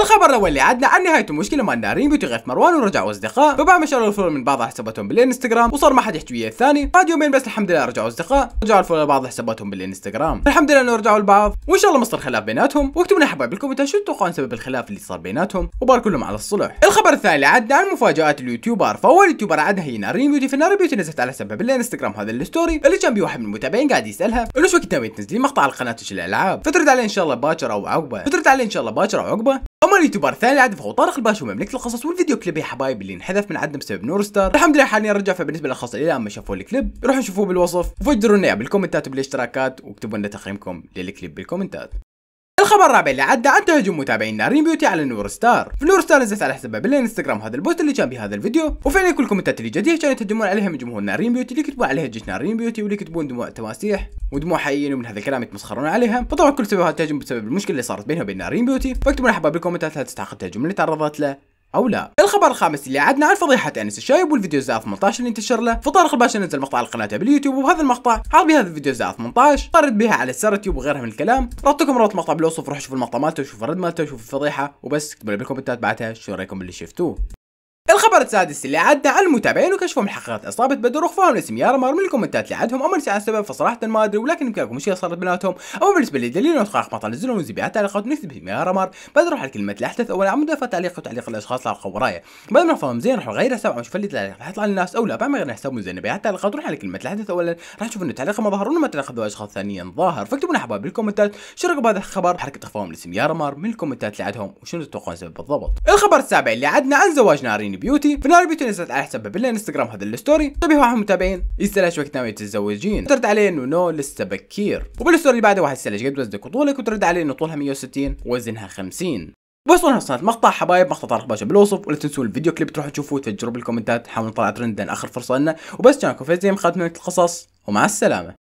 الخبر الاول اللي عدنا عن نهايه مشكله مال نارين ريمبي مروان ورجعوا اصدقاء فبعد ما شالوا الفولو من بعض حساباتهم بالانستغرام وصار ما حد يحكي ويا الثاني بعد يومين بس الحمد لله رجعوا اصدقاء رجعوا الفولو لبعض حساباتهم بالانستغرام الحمد لله انه رجعوا لبعض وان شاء الله مصدر خلاف بيناتهم واكتبوا لنا حبايب بالكومنتات شو تتوقعون سبب الخلاف اللي صار بيناتهم وباركوا لهم على الصلح الخبر الثاني اللي عدنا عن مفاجات اليوتيوبر فاول يوتيوبر عندنا هي نارين بيوتي فنار بيوتي نزلت على سبب الانستغرام هذا الستوري اللي كان واحد من المتابعين قاعد يسالها انه شو وقت ناوي تنزلي مقطع على قناتك الالعاب فترد عليه ان شاء الله باكر او عقبه فترد عليه ان شاء الله باكر او عقبه اما اليوتيوبر الثاني العادي فهو طارق الباشا ومملكه القصص والفيديو كليب يا حبايب اللي انحذف من عندنا بسبب نور ستار الحمد لله حاليا رجع فبالنسبه للاشخاص اللي لما شافوا الكليب روحوا شوفوه بالوصف وفجروا لنا بالكومنتات وبالاشتراكات واكتبوا لنا تقييمكم للكليب بالكومنتات الخبر الرابع اللي عدى عن تهجم متابعين نارين بيوتي على نور ستار، في نور ستار نزلت على حسابها بالانستغرام هذا البوست اللي كان بهذا الفيديو، وفعلا كل الكومنتات اللي جديده كانوا يتهجمون عليها من جمهور نارين بيوتي اللي يكتبون عليها جيش نارين بيوتي واللي يكتبون دموع تماسيح ودموع حيين ومن هذا الكلام يتمسخرون عليها، فطبعا كل سبب هذا التهجم بسبب المشكله اللي صارت بينها وبين نارين بيوتي، فاكتبوا لنا حباب بالكومنتات هل تستحق التهجم اللي تعرضت له او لا الخبر الخامس اللي عدنا عن فضيحه انس الشايب والفيديو زائد 18 اللي انتشر له فطارق الباشا نزل مقطع على قناته باليوتيوب وهذا المقطع عرض بهذا الفيديو زائد 18 طرد بها على يوتيوب وغيرها من الكلام رابطكم رابط المقطع بالوصف روحوا شوفوا المقطع مالته وشوفوا الرد مالته الفضيحه وبس اكتبوا لي بالكومنتات بعدها شو رايكم باللي شفتوه الخبر السادس اللي عدى المتابعين وكشفهم حقيقة إصابة بدر وخفاهم يا رمار من الكومنتات اللي عندهم أمر من السبب فصراحة ما أدري ولكن يمكن يمكنكم مشكلة صارت بيناتهم أو بالنسبة لي دليل نسخة أخبار نزلوا من زبيعات تعليقات نكتب يا رمار بعد نروح على كلمة الأحدث أول عمود عمودة تعليق وتعليق الأشخاص اللي لقوا ورايا بعد ما نفهم زين راح أغير حساب نشوف اللي تعليق راح يطلع للناس أو لا بعد ما غير حساب من زين نبيعات تعليقات روح على كلمة الأحدث أولا راح تشوف إنه تعليق ما ظهر وما تعليق ذو أشخاص ثانيين ظاهر فاكتبوا لنا حبايب بالكومنتات شو رأيكم بهذا الخبر حركة إخفائهم يا رمار من الكومنتات اللي عندهم وشنو تتوقعون السبب بالضبط الخبر السابع اللي عدنا عن زواج نارين بيوتي فنار بيوتي نزلت على حسابها بالانستغرام هذا الستوري طيب انتبهوا على المتابعين يستلاش وقت ناوي تتزوجين ترد عليه انه نو لسه بكير وبالستوري اللي بعده واحد ايش قد وزنك وطولك وترد عليه انه طولها 160 ووزنها 50 بس وانا المقطع مقطع حبايب مقطع طارق باشا بالوصف ولا تنسوا الفيديو كليب تروحوا تشوفوه وتفجروا بالكومنتات نحاول نطلع ترند اخر فرصه لنا وبس كانكم فيزيم خادمة القصص ومع السلامه